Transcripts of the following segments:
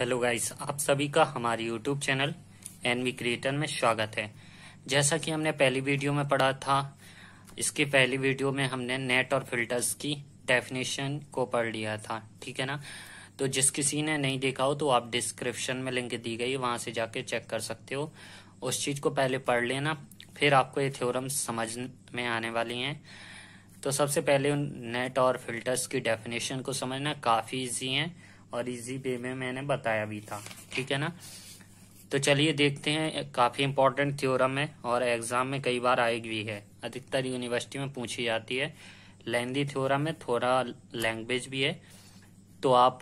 hello guys आप सभी का हमारे यूट्यूब चैनल एनवी क्रिएटर में स्वागत है जैसा कि हमने पहली वीडियो में पढ़ा था इसकी पहली वीडियो में हमने नेट और फिल्टर्स की डेफिनेशन को पढ़ लिया था ठीक है ना तो जिस किसी ने नहीं देखा हो तो आप डिस्क्रिप्शन में लिंक दी गई वहां से जाके चेक कर सकते हो उस चीज को पहले पढ़ लेना फिर आपको ये थ्योरम समझ में आने वाली है तो सबसे पहले नेट और फिल्टर्स की डेफिनेशन को समझना काफी ईजी है और इजी वे में मैंने बताया भी था ठीक है ना तो चलिए देखते हैं काफ़ी इंपॉर्टेंट थ्योरम है और एग्जाम में कई बार आई भी है अधिकतर यूनिवर्सिटी में पूछी जाती है लेंदी थ्योरम है थोड़ा लैंग्वेज भी है तो आप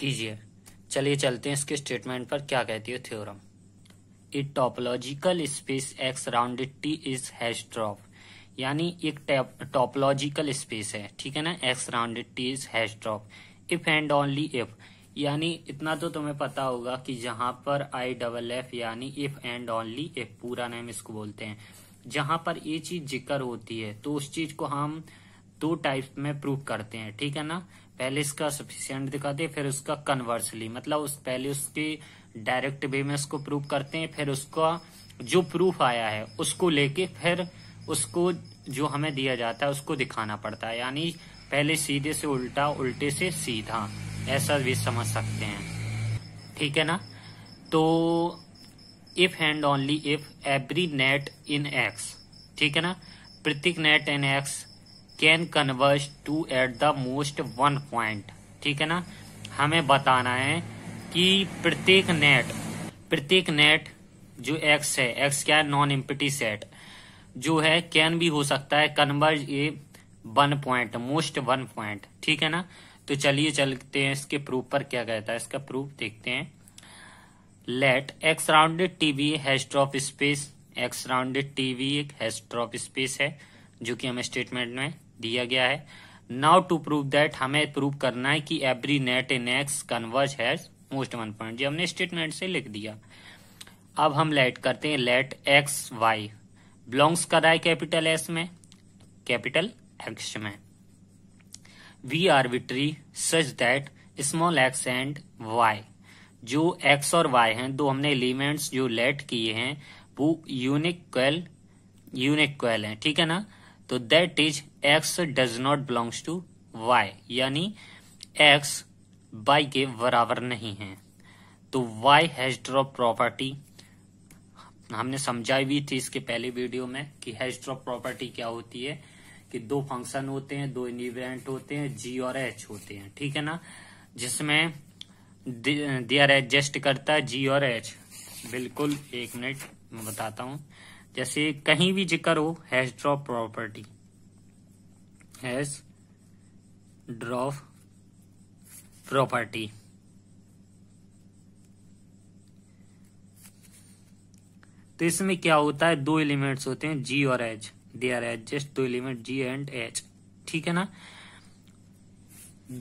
कीजिए चलिए चलते हैं इसके स्टेटमेंट पर क्या कहती है theorem it topological space X rounded T is हैश यानी एक टॉपोलॉजिकल स्पेस है ठीक है ना X round T is Hausdorff if and only if यानी इतना तो तुम्हें पता होगा कि जहां पर आई डबल एफ यानी इफ एंड ओनली इफ पूरा नेम इसको बोलते हैं जहां पर ये चीज जिक्र होती है तो उस चीज को हम दो टाइप में प्रूफ करते हैं ठीक है ना पहले इसका सफिशियंट दिखाते हैं फिर उसका कन्वर्सली मतलब उस पहले उसके डायरेक्ट वे में उसको प्रूफ करते हैं फिर उसका जो प्रूफ आया है उसको लेके फिर उसको जो हमें दिया जाता है उसको दिखाना पड़ता है यानी पहले सीधे से उल्टा उल्टे से सीधा ऐसा भी समझ सकते हैं ठीक है ना तो if and only if every net in X ठीक है ना प्रत्येक net in X can converge to at the most one point ठीक है ना हमें बताना है कि प्रत्येक नेट प्रत्येक नेट जो एक्स है एक्स क्या है नॉन इम्पिटी सेट जो है कैन भी हो सकता है converge a one point most one point ठीक है ना तो चलिए चलते हैं इसके प्रूफ पर क्या कहता है इसका प्रूफ देखते हैं let X rounded T be Hausdorff space X rounded T be एक हेस्ट ऑफ स्पेस है जो कि हमें स्टेटमेंट में दिया गया है नाउ टू प्रूव दैट हमें प्रूव करना है कि every net in X converge has most one point जी हमने स्टेटमेंट से लिख दिया अब हम लेट करते हैं लेट एक्स वाई बिलोंग्स कर रहा है कैपिटल एस में capital V are arbitrary such that small X and Y जो एक्स और वाई हैं दो हमने एलिमेंट्स जो लेट किए हैं वो यूनिक क्वेल यूनिक क्वेल हैं ठीक है ना तो that is X does not belongs to Y यानी एक्स वाई के बराबर नहीं है तो वाई हैज ड्रॉप प्रॉपर्टी हमने समझाई भी थी इसके पहले वीडियो में कि हैज ड्रॉप प्रॉपर्टी क्या होती है कि दो फंक्शन होते हैं दो इनिवेंट होते हैं जी और एच होते हैं ठीक है ना जिसमें दियर एडजस्ट करता है जी और एच बिल्कुल एक मिनट मैं बताता हूं जैसे कहीं भी जिक्र हो Hausdorff property Hausdorff property तो इसमें क्या होता है दो एलिमेंट्स होते हैं जी और एच दे आर एडजस्ट दो एलिमेंट जी एंड एच ठीक है ना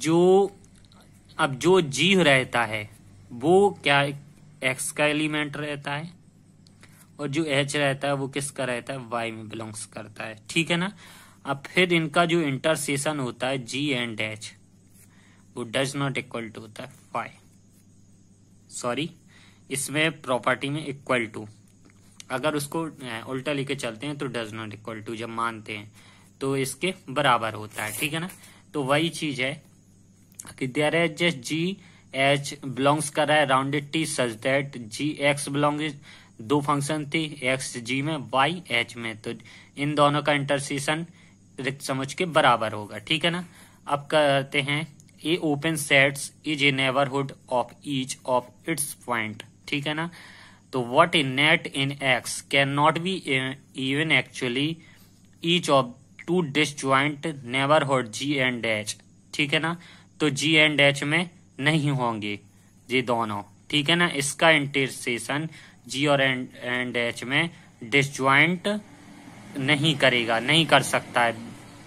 जो अब जो जी रहता है वो क्या एक्स का एलिमेंट रहता है और जो एच रहता है वो किसका रहता है वाई में बिलोंग्स करता है ठीक है ना अब फिर इनका जो इंटरसेशन होता है जी एंड एच वो डज नॉट इक्वल टू होता है फाइव सॉरी इसमें प्रॉपर्टी में इक्वल टू अगर उसको उल्टा लेके चलते हैं तो डज नॉट इक्वल टू जब मानते हैं तो इसके बराबर होता है ठीक है ना तो वही चीज है कि there exist G H belongs कर रहा है rounded T such that G X belong to function थी एक्स जी में वाई एच में तो इन दोनों का इंटरसेशन रिक्त समझ के बराबर होगा ठीक है ना अब करते हैं a open sets is a neighbourhood of each of its point ठीक है ना तो what in net in X can not be even actually each of two disjoint never hold G and H ठीक है ना तो जी and H में नहीं होंगे ये दोनों ठीक है ना इसका इंटरसेशन जी और एंड एंड एच में डिस ज्वाइंट नहीं करेगा नहीं कर सकता है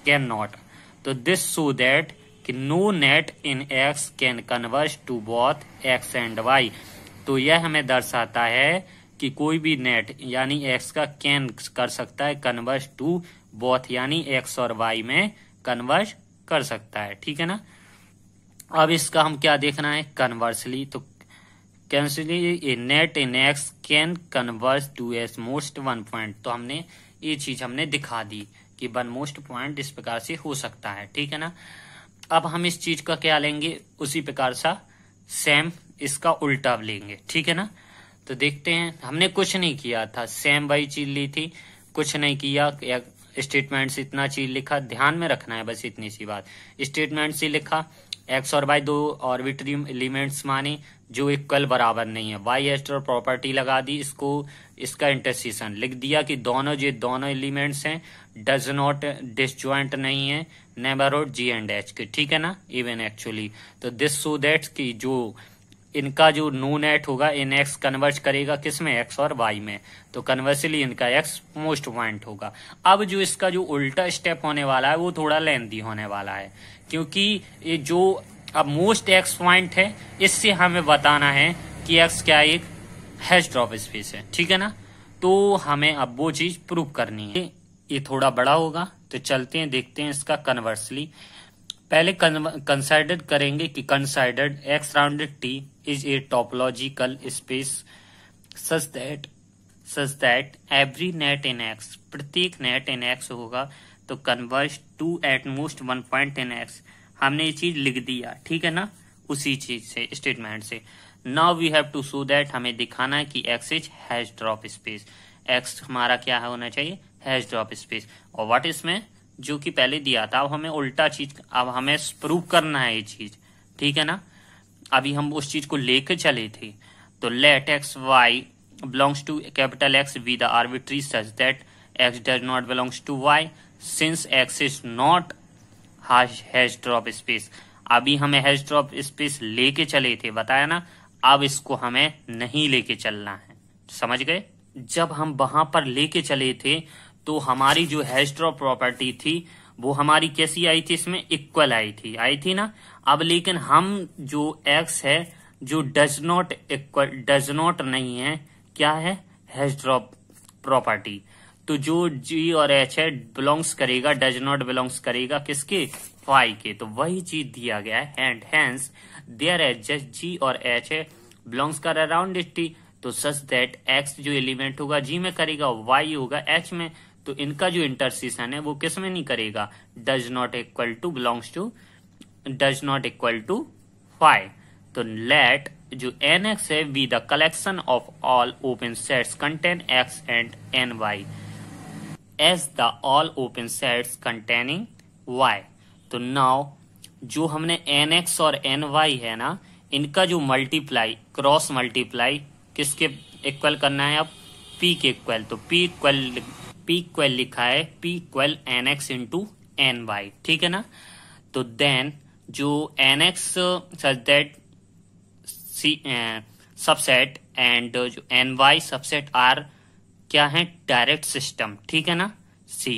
कैन नॉट तो दिस सो दैट कि no net in X can converge to both X and Y तो यह हमें दर्शाता है कि कोई भी नेट यानी एक्स का कैन कर सकता है कन्वर्स टू बोथ यानी एक्स और वाई में कन्वर्स कर सकता है ठीक है ना अब इसका हम क्या देखना है कन्वर्सली तो conversely net in X can converge to at most one point तो हमने ये चीज हमने दिखा दी कि वन मोस्ट पॉइंट इस प्रकार से हो सकता है ठीक है ना अब हम इस चीज का क्या लेंगे उसी प्रकार सा सेम इसका उल्टा लेंगे ठीक है ना तो देखते हैं हमने कुछ नहीं किया था सेम वही चीज ली थी कुछ नहीं किया या स्टेटमेंट्स इतना चीज लिखा ध्यान में रखना है बस इतनी सी बात स्टेटमेंट से लिखा एक्स और वाई दो ऑर्बिटरी एलिमेंट्स माने जो इक्वल बराबर नहीं है वाई एस्टर प्रॉपर्टी लगा दी इसको इसका इंटरसेशन लिख दिया कि दोनों जो दोनों एलिमेंट्स हैं डज नॉट डिसज्वाइंट नहीं है नेबर और जी एंड एच के ठीक है ना इवन एक्चुअली तो दिस सो दैट की जो इनका जो नो नेट होगा इन एक्स कन्वर्ट करेगा किस में एक्स और वाई में तो कन्वर्सली इनका एक्स मोस्ट पॉइंट होगा अब जो इसका जो उल्टा स्टेप होने वाला है वो थोड़ा लेंदी होने वाला है क्योंकि ये जो अब मोस्ट एक्स पॉइंट है इससे हमें बताना है कि एक्स क्या एक हैश ड्रॉप स्पेस है ठीक है ना तो हमें अब वो चीज प्रूव करनी है ये थोड़ा बड़ा होगा तो चलते हैं देखते हैं इसका कन्वर्सली पहले कंसाइडर करेंगे कि considered X rounded T is a topological space such that such that every net in X प्रत्येक नेट इन एक्स होगा तो converge to at most one point in X हमने ये चीज लिख दिया ठीक है ना उसी चीज से स्टेटमेंट से now we have to show that हमें दिखाना है कि X is Hausdorff space X हमारा क्या होना चाहिए हैज ड्रॉप स्पेस और व्हाट इसमें जो कि पहले दिया था अब हमें उल्टा चीज अब हमें प्रूव करना है ये चीज ठीक है ना अभी हम उस चीज को लेकर चले थे तो let X Y belongs to capital X with arbitrary such that X does not belongs to Y since X is not Hausdorff space अभी हमें हैज ड्रॉप स्पेस लेके चले थे बताया ना अब इसको हमें नहीं लेके चलना है समझ गए जब हम वहां पर लेके चले थे तो हमारी जो हैश प्रॉपर्टी थी वो हमारी कैसी आई थी इसमें इक्वल आई थी आई थी ना अब लेकिन हम जो एक्स है जो does not equal does not नहीं है क्या है हैश प्रॉपर्टी तो जो जी और एच है बिलोंग्स करेगा डज नॉट बिलोंग्स करेगा किसके फाई के तो वही चीज दिया गया है and hence there exist G और एच है बिलोंग्स कर अराउंड टी तो सच दैट एक्स जो एलिमेंट होगा जी में करेगा वाई होगा एच में तो इनका जो इंटरसीशन है वो किस में नहीं करेगा does not equal to belongs to does not equal to phi तो लेट जो एन एक्स है be the collection of all open sets contain X and N Y as the all open sets containing Y तो now जो हमने N X और N Y है ना इनका जो मल्टीप्लाई क्रॉस मल्टीप्लाई किसके इक्वल करना है अब पी के इक्वल तो पी इक्वल पी लिखा है P N X into N Y ठीक है ना तो देन जो N X such that C subset and जो एन वाई सबसेट आर क्या है डायरेक्ट सिस्टम ठीक है ना सी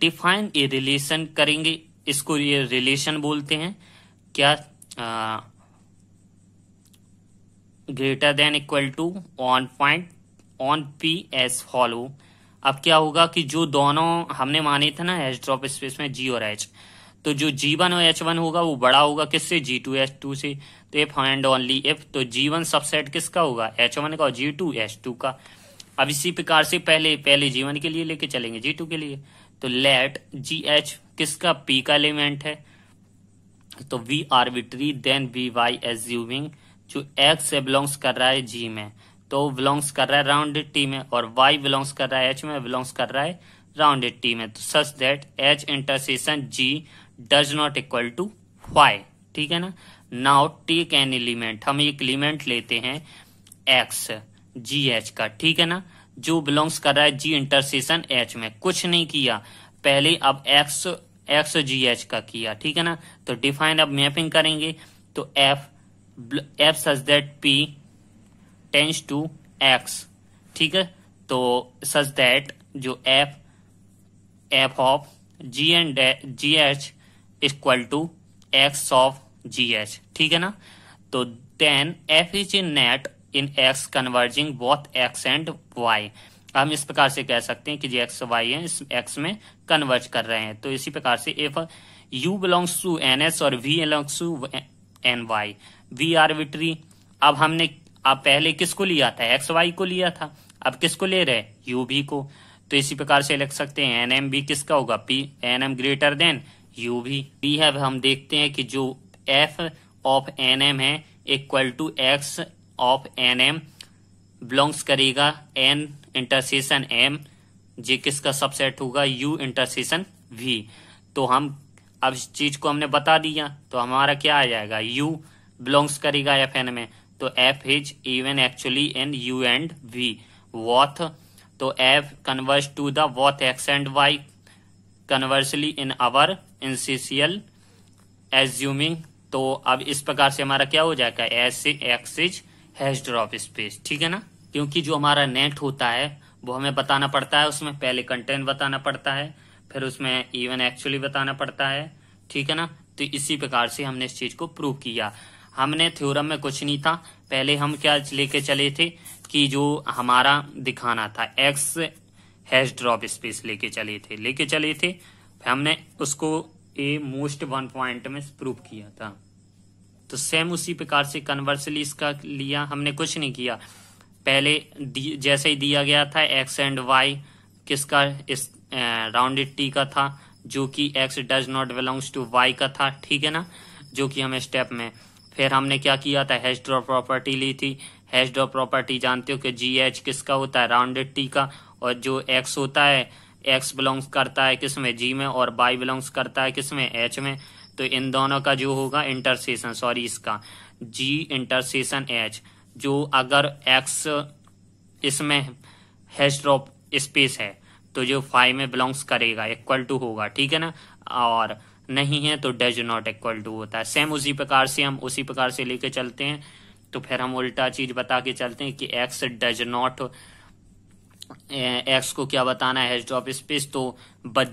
डिफाइन ए रिलेशन करेंगे इसको ये रिलेशन बोलते हैं क्या greater than equal to on point on P as follow अब क्या होगा कि जो दोनों हमने माने थे ना एच ड्रॉप स्पेस में जी और एच तो जो जी वन और एच वन होगा वो बड़ा होगा किससे जी टू एच टू से तो इफ एंड ओनली इफ तो जी वन सबसेट किसका होगा एच वन का और जी टू एच टू का अब इसी प्रकार से पहले पहले जी वन के लिए लेके चलेंगे जी टू के लिए तो लेट जी एच किसका पी का एलिमेंट है तो we arbitrary then we Y assuming जो एक्स से बिलोंग्स कर रहा है जी में तो बिलोंग्स कर रहा है राउंड टी में और वाई बिलोंग्स कर रहा है एच में बिलोंग्स कर रहा है राउंड टी में तो such that H intersection G does not equal to Y ठीक है ना नाउ टेक एन एलिमेंट हम एक एलिमेंट लेते हैं एक्स जी एच का ठीक है ना जो बिलोंग्स कर रहा है जी इंटरसेशन एच में कुछ नहीं किया पहले अब एक्स एक्स जी एच का किया ठीक है ना तो डिफाइन अब मैपिंग करेंगे तो F F such that P tends to X ठीक है तो सच दैट जो F F of G and G H equal to X of G H ठीक है ना तो then F is in net in X converging both X and Y हम इस प्रकार से कह सकते हैं कि जो एक्स वाई है इस एक्स में कन्वर्ज कर रहे हैं तो इसी प्रकार से F U belongs to N S और V belongs to N Y V arbitrary अब हमने आप पहले किसको लिया था एक्स वाई को लिया था अब किसको ले रहे यू भी को तो इसी प्रकार से लिख सकते हैं एन एम भी किसका होगा P N M greater than U भी पी है हम देखते हैं कि जो एफ ऑफ एन एम है equal to X of N M belongs करेगा एन इंटरसेशन एम जे किसका सबसेट होगा यू इंटरसेशन वी तो हम अब इस चीज को हमने बता दिया तो हमारा क्या आ जाएगा यू बिलोंग्स करेगा एफ एन में तो F is even actually in U and V both तो F converse to the both X and Y conversely in our initial assuming तो अब इस प्रकार से हमारा क्या हो जाएगा S X is Hausdorff space ठीक है ना क्योंकि जो हमारा नेट होता है वो हमें बताना पड़ता है उसमें पहले कंटेंट बताना पड़ता है फिर उसमें इवन एक्चुअली बताना पड़ता है ठीक है ना तो इसी प्रकार से हमने इस चीज को प्रूव किया हमने थ्योरम में कुछ नहीं था पहले हम क्या लेके चले थे कि जो हमारा दिखाना था एक्स हैश ड्रॉप स्पेस लेके चले थे लेके चले थे हमने उसको ए मोस्ट वन पॉइंट में प्रूव किया था तो सेम उसी प्रकार से कन्वर्सली इसका लिया हमने कुछ नहीं किया पहले जैसे ही दिया गया था एक्स एंड वाई किसका इस राउंडेड टी का था जो कि X does not belongs to Y का था ठीक है ना जो कि हमें स्टेप में फिर हमने क्या किया था हैश ड्रॉ प्रॉपर्टी ली थी हैश ड्रॉ प्रॉपर्टी जानते हो कि जी एच किसका होता है राउंडेड टी का और जो एक्स होता है एक्स बिलोंग्स करता है किसमें जी में और बाई बिलोंग्स करता है किसमें एच में तो इन दोनों का जो होगा इंटरसेशन सॉरी इसका जी इंटरसेशन एच जो अगर एक्स इसमें हैश ड्रॉप स्पेस है तो जो फाइव में बिलोंग्स करेगा इक्वल टू होगा ठीक है ना और नहीं है तो डज नॉट इक्वल टू होता है सेम उसी प्रकार से हम उसी प्रकार से लेके चलते हैं तो फिर हम उल्टा चीज बता के चलते हैं कि एक्स डज नॉट एक्स को क्या बताना है हेस्ट स्पेस तो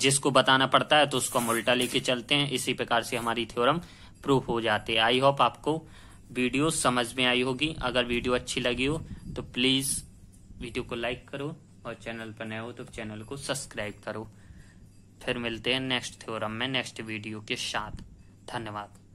जिसको बताना पड़ता है तो उसको हम उल्टा लेके चलते हैं इसी प्रकार से हमारी थ्योरम प्रूव हो जाते है आई होप आपको वीडियो समझ में आई होगी अगर वीडियो अच्छी लगी हो तो प्लीज वीडियो को लाइक करो और चैनल पर नए हो तो चैनल को सब्सक्राइब करो फिर मिलते हैं नेक्स्ट थ्योरम में नेक्स्ट वीडियो के साथ धन्यवाद